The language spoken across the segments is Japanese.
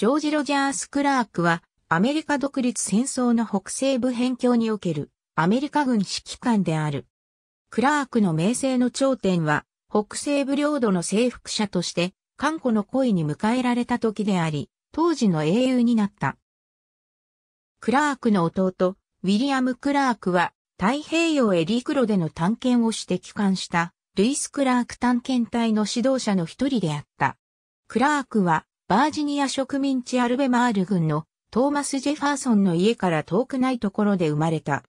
ジョージ・ロジャース・クラークは、アメリカ独立戦争の北西部辺境におけるアメリカ軍指揮官である。クラークの名声の頂点は、北西部領土の征服者として、韓古の恋に迎えられた時であり、当時の英雄になった。クラークの弟、ウィリアム・クラークは、太平洋へ陸路での探検をして帰還した、ルイス・クラーク探検隊の指導者の一人であった。クラークは、バージニア植民地アルベマール郡のトーマス・ジェファーソンの家から遠くないところで生まれた。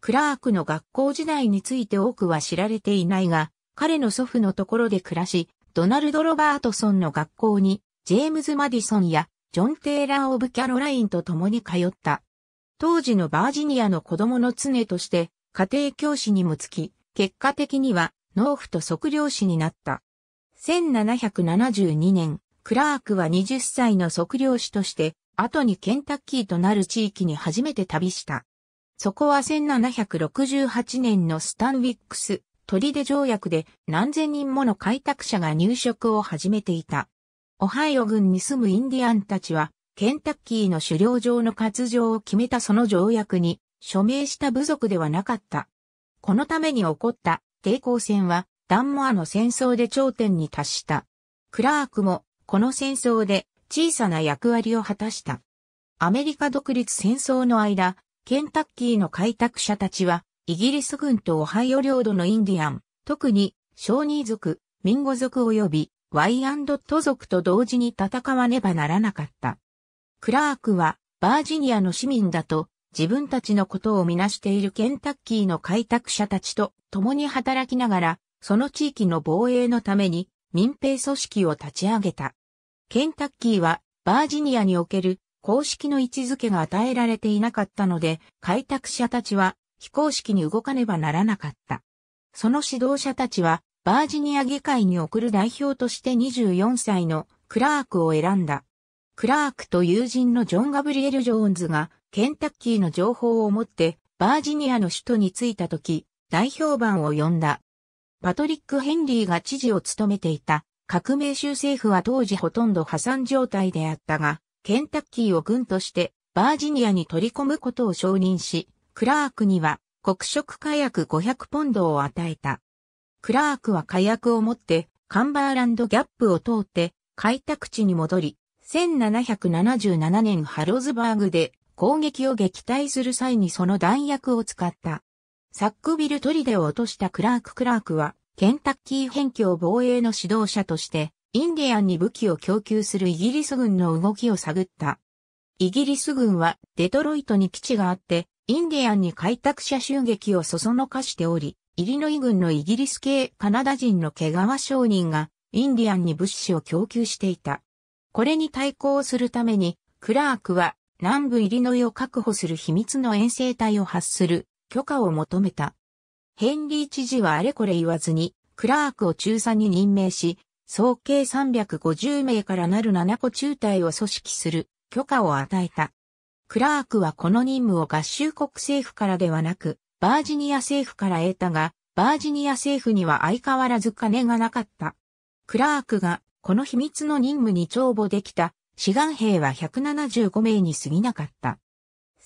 クラークの学校時代について多くは知られていないが、彼の祖父のところで暮らし、ドナルド・ロバートソンの学校に、ジェームズ・マディソンやジョン・テイラー・オブ・キャロラインと共に通った。当時のバージニアの子供の常として、家庭教師にもつき、結果的には農夫と測量師になった。1772年、クラークは20歳の測量士として、後にケンタッキーとなる地域に初めて旅した。そこは1768年のスタンウィックス、砦条約で何千人もの開拓者が入植を始めていた。オハイオ郡に住むインディアンたちは、ケンタッキーの狩猟場の活動を決めたその条約に署名した部族ではなかった。このために起こった抵抗戦はダンモアの戦争で頂点に達した。クラークもこの戦争で小さな役割を果たした。アメリカ独立戦争の間、ケンタッキーの開拓者たちは、イギリス軍とオハイオ領土のインディアン、特に、小児族、ミンゴ族及び、ワイアンドット族と同時に戦わねばならなかった。クラークは、バージニアの市民だと、自分たちのことをみなしているケンタッキーの開拓者たちと共に働きながら、その地域の防衛のために民兵組織を立ち上げた。ケンタッキーはバージニアにおける公式の位置づけが与えられていなかったので、開拓者たちは非公式に動かねばならなかった。その指導者たちは、バージニア議会に送る代表として24歳のクラークを選んだ。クラークと友人のジョン・ガブリエル・ジョーンズが、ケンタッキーの情報を持って、バージニアの首都に着いた時、代表番を呼んだ。パトリック・ヘンリーが知事を務めていた革命州政府は当時ほとんど破産状態であったが、ケンタッキーを軍としてバージニアに取り込むことを承認し、クラークには黒色火薬500ポンドを与えた。クラークは火薬を持ってカンバーランドギャップを通って開拓地に戻り、1777年ハロズバーグで攻撃を撃退する際にその弾薬を使った。サックビル砦を落としたクラーク・クラークは、ケンタッキー辺境防衛の指導者として、インディアンに武器を供給するイギリス軍の動きを探った。イギリス軍はデトロイトに基地があって、インディアンに開拓者襲撃をそそのかしており、イリノイ軍のイギリス系カナダ人の毛皮商人がインディアンに物資を供給していた。これに対抗するために、クラークは南部イリノイを確保する秘密の遠征隊を発する許可を求めた。ヘンリー知事はあれこれ言わずに、クラークを中佐に任命し、総計350名からなる7個中隊を組織する許可を与えた。クラークはこの任務を合衆国政府からではなく、バージニア政府から得たが、バージニア政府には相変わらず金がなかった。クラークがこの秘密の任務に帳簿できた志願兵は175名に過ぎなかった。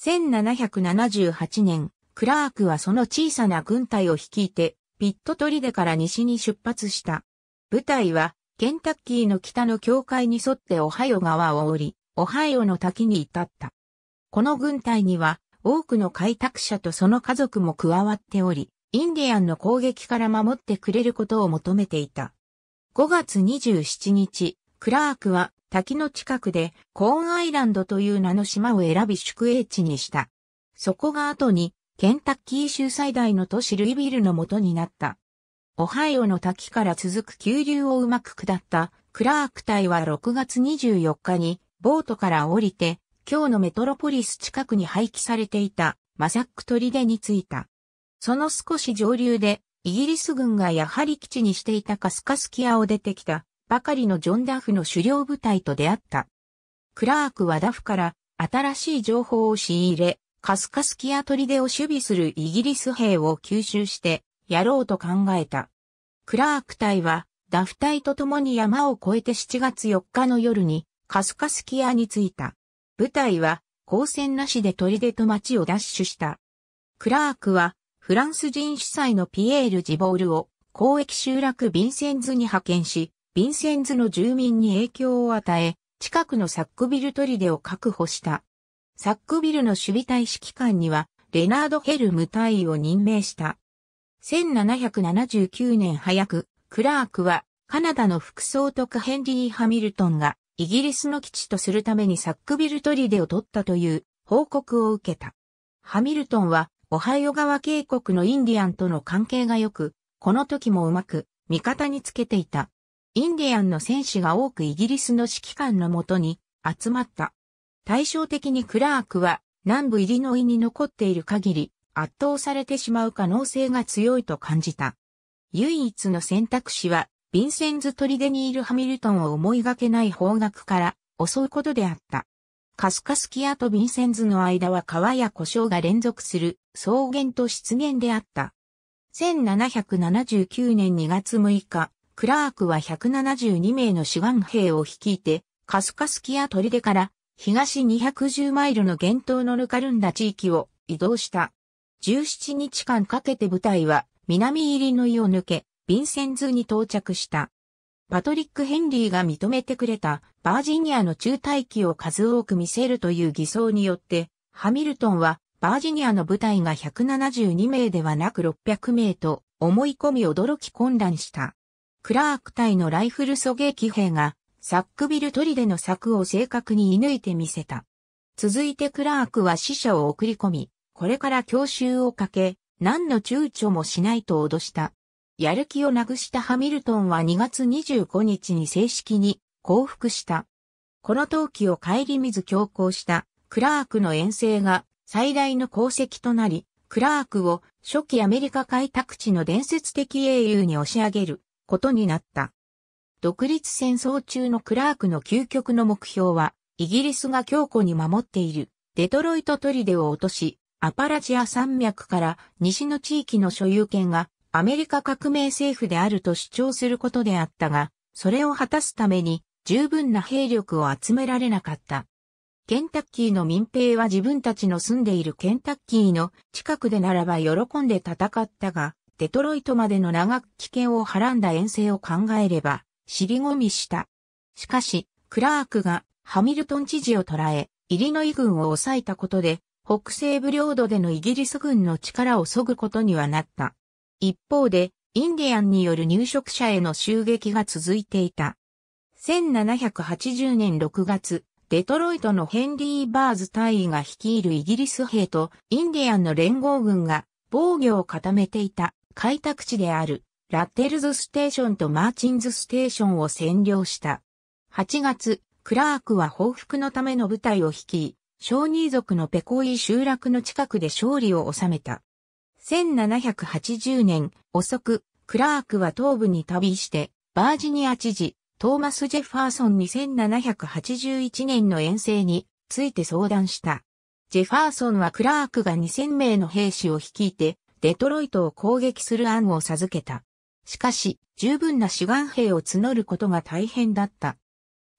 1778年、クラークはその小さな軍隊を率いて、ピットトリデから西に出発した。部隊は、ケンタッキーの北の境界に沿ってオハイオ川を降り、オハイオの滝に至った。この軍隊には、多くの開拓者とその家族も加わっており、インディアンの攻撃から守ってくれることを求めていた。5月27日、クラークは滝の近くでコーンアイランドという名の島を選び宿営地にした。そこが後にケンタッキー州最大の都市ルイビルの元になった。オハイオの滝から続く急流をうまく下ったクラーク隊は6月24日にボートから降りて、今日のメトロポリス近くに廃棄されていたマサック砦に着いた。その少し上流で、イギリス軍がやはり基地にしていたカスカスキアを出てきたばかりのジョン・ダフの狩猟部隊と出会った。クラークはダフから新しい情報を仕入れ、カスカスキア砦を守備するイギリス兵を吸収してやろうと考えた。クラーク隊はダフ隊と共に山を越えて7月4日の夜にカスカスキアに着いた。部隊は交戦なしで砦と町を奪取した。クラークはフランス人主催のピエール・ジボールを交易集落ヴィンセンズに派遣し、ヴィンセンズの住民に影響を与え、近くのサックビル砦を確保した。サックビルの守備隊指揮官には、レナード・ヘルム隊を任命した。1779年早く、クラークは、カナダの副総督ヘンリー・ハミルトンが、イギリスの基地とするためにサックビル砦を取ったという報告を受けた。ハミルトンは、オハイオ川渓谷のインディアンとの関係が良く、この時もうまく、味方につけていた。インディアンの戦士が多くイギリスの指揮官のもとに集まった。対照的にクラークは南部イリノイに残っている限り圧倒されてしまう可能性が強いと感じた。唯一の選択肢はヴィンセンズ・トリデニール・ハミルトンを思いがけない方角から襲うことであった。カスカスキアとヴィンセンズの間は川や故障が連続する草原と湿原であった。1779年2月6日、クラークは172名の志願兵を率いて、カスカスキア砦から東210マイルの厳冬のぬかるんだ地域を移動した。17日間かけて部隊は南入りの湯を抜け、ビンセンズに到着した。パトリック・ヘンリーが認めてくれたバージニアの中待機を数多く見せるという偽装によって、ハミルトンはバージニアの部隊が172名ではなく600名と思い込み驚き混乱した。クラーク隊のライフル狙撃兵がサックビル砦の柵を正確に射抜いてみせた。続いてクラークは死者を送り込み、これから強襲をかけ、何の躊躇もしないと脅した。やる気をなくしたハミルトンは2月25日に正式に降伏した。この陶器を帰り見ず強行したクラークの遠征が最大の功績となり、クラークを初期アメリカ開拓地の伝説的英雄に押し上げることになった。独立戦争中のクラークの究極の目標は、イギリスが強固に守っているデトロイトトリデを落とし、アパラチア山脈から西の地域の所有権がアメリカ革命政府であると主張することであったが、それを果たすために十分な兵力を集められなかった。ケンタッキーの民兵は自分たちの住んでいるケンタッキーの近くでならば喜んで戦ったが、デトロイトまでの長く危険をはらんだ遠征を考えれば、尻込みした。しかし、クラークがハミルトン知事を捕らえ、イリノイ軍を抑えたことで、北西部領土でのイギリス軍の力を削ぐことにはなった。一方で、インディアンによる入植者への襲撃が続いていた。1780年6月、デトロイトのヘンリー・バーズ大尉が率いるイギリス兵とインディアンの連合軍が防御を固めていた開拓地であるラッテルズステーションとマーチンズステーションを占領した。8月、クラークは報復のための部隊を率い、小児族のペコイ集落の近くで勝利を収めた。1780年遅く、クラークは東部に旅して、バージニア知事、トーマス・ジェファーソンに1781年の遠征について相談した。ジェファーソンはクラークが2000名の兵士を率いて、デトロイトを攻撃する案を授けた。しかし、十分な志願兵を募ることが大変だった。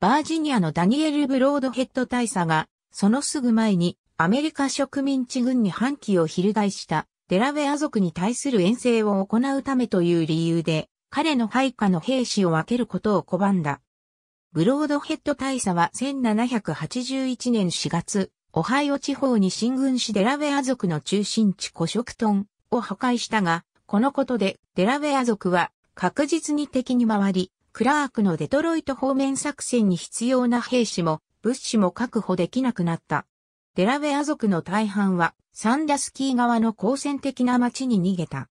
バージニアのダニエル・ブロードヘッド大佐が、そのすぐ前にアメリカ植民地軍に反旗を翻したデラウェア族に対する遠征を行うためという理由で、彼の配下の兵士を分けることを拒んだ。ブロードヘッド大佐は1781年4月、オハイオ地方に進軍しデラウェア族の中心地コショクトンを破壊したが、このことで、デラウェア族は確実に敵に回り、クラークのデトロイト方面作戦に必要な兵士も物資も確保できなくなった。デラウェア族の大半はサンダスキー側の好戦的な町に逃げた。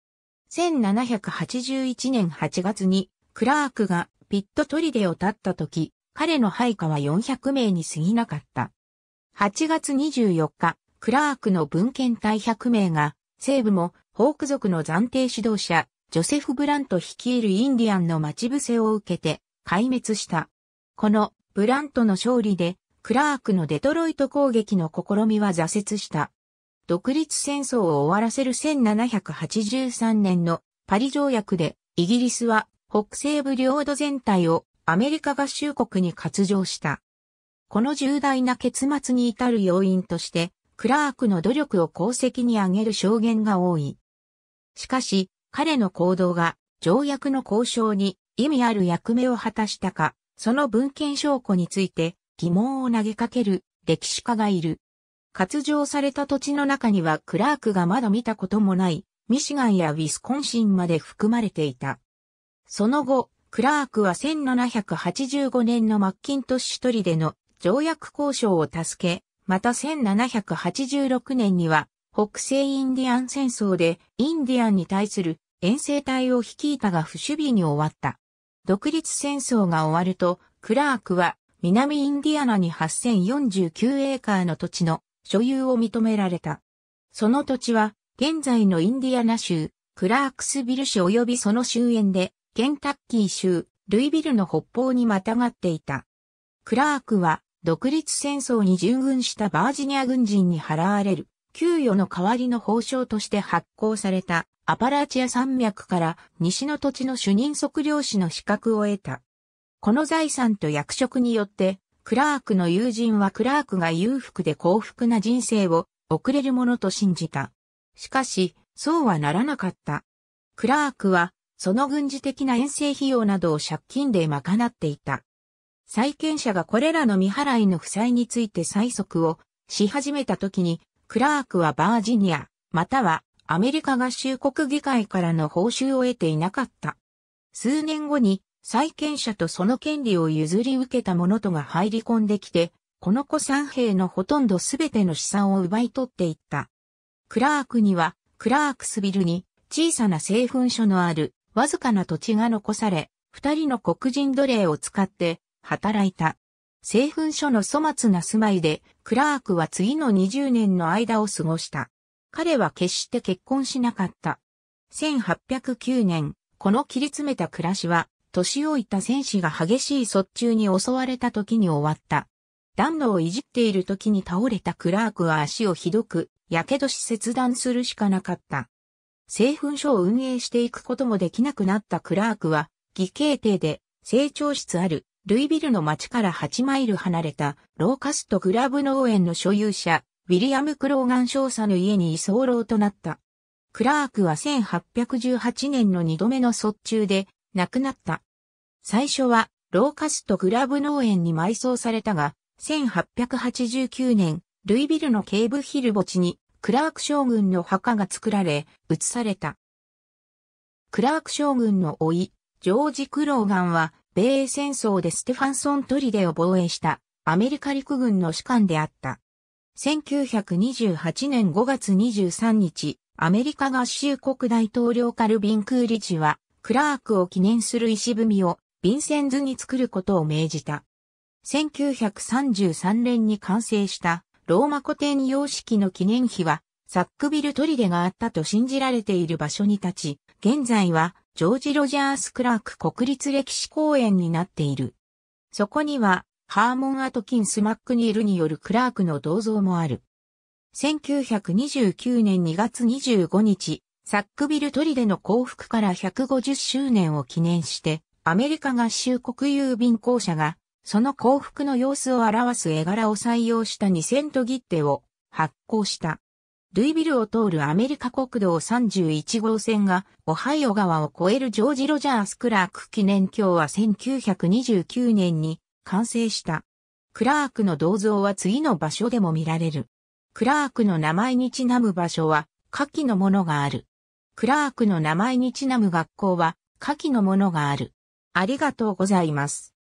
1781年8月にクラークがピットトリデを立った時、彼の配下は400名に過ぎなかった。8月24日、クラークの文献隊100名が西部もホーク族の暫定指導者、ジョセフ・ブラント率いるインディアンの待ち伏せを受けて壊滅した。このブラントの勝利で、クラークのデトロイト攻撃の試みは挫折した。独立戦争を終わらせる1783年のパリ条約で、イギリスは北西部領土全体をアメリカ合衆国に割譲した。この重大な結末に至る要因として、クラークの努力を功績に挙げる証言が多い。しかし、彼の行動が条約の交渉に意味ある役目を果たしたか、その文献証拠について疑問を投げかける歴史家がいる。割譲された土地の中にはクラークがまだ見たこともないミシガンやウィスコンシンまで含まれていた。その後、クラークは1785年のマッキントッシュ取りでの条約交渉を助け、また1786年には北西インディアン戦争でインディアンに対する遠征隊を率いたが不守備に終わった。独立戦争が終わると、クラークは南インディアナに8049エーカーの土地の所有を認められた。その土地は現在のインディアナ州、クラークスビル市及びその周辺で、ケンタッキー州、ルイビルの北方にまたがっていた。クラークは独立戦争に従軍したバージニア軍人に払われる給与の代わりの報奨として発行されたアパラチア山脈から西の土地の主任測量士の資格を得た。この財産と役職によって、クラークの友人はクラークが裕福で幸福な人生を送れるものと信じた。しかし、そうはならなかった。クラークは、その軍事的な遠征費用などを借金で賄っていた。債権者がこれらの未払いの負債について催促をし始めた時にクラークはバージニア、またはアメリカ合衆国議会からの報酬を得ていなかった。数年後に債権者とその権利を譲り受けた者とが入り込んできて、この子三兵のほとんどすべての資産を奪い取っていった。クラークには、クラークスビルに小さな製粉所のあるわずかな土地が残され、二人の黒人奴隷を使って働いた。製粉所の粗末な住まいで、クラークは次の20年の間を過ごした。彼は決して結婚しなかった。1809年、この切り詰めた暮らしは、年老いた戦士が激しい卒中に襲われた時に終わった。暖炉をいじっている時に倒れたクラークは足をひどく、やけどし切断するしかなかった。製粉所を運営していくこともできなくなったクラークは、義兄弟で、成長室あるルイビルの町から8マイル離れたローカストクラブ農園の所有者、ウィリアム・クローガン少佐の家に居候となった。クラークは1818年の2度目の卒中で亡くなった。最初はローカストクラブ農園に埋葬されたが、1889年、ルイビルのケーブヒル墓地にクラーク将軍の墓が作られ、移された。クラーク将軍のい、ジョージ・クローガンは米英戦争でステファンソントリデを防衛したアメリカ陸軍の士官であった。1928年5月23日、アメリカ合衆国大統領カルビン・クーリッジは、クラークを記念する石踏みをヴィンセンズに作ることを命じた。1933年に完成したローマ古典様式の記念碑は、サックビルトリデがあったと信じられている場所に立ち、現在はジョージ・ロジャース・クラーク国立歴史公園になっている。そこには、ハーモン・アトキンス・マックニールによるクラークの銅像もある。1929年2月25日、サックビルトリデの降伏から150周年を記念して、アメリカ合衆国郵便公社が、その降伏の様子を表す絵柄を採用した2 0とト切手を発行した。ルイビルを通るアメリカ国道31号線が、オハイオ川を越えるジョージ・ロジャース・クラーク記念橋は1929年に完成した。クラークの銅像は次の場所でも見られる。クラークの名前にちなむ場所は、下記のものがある。クラークの名前にちなむ学校は、下記のものがある。ありがとうございます。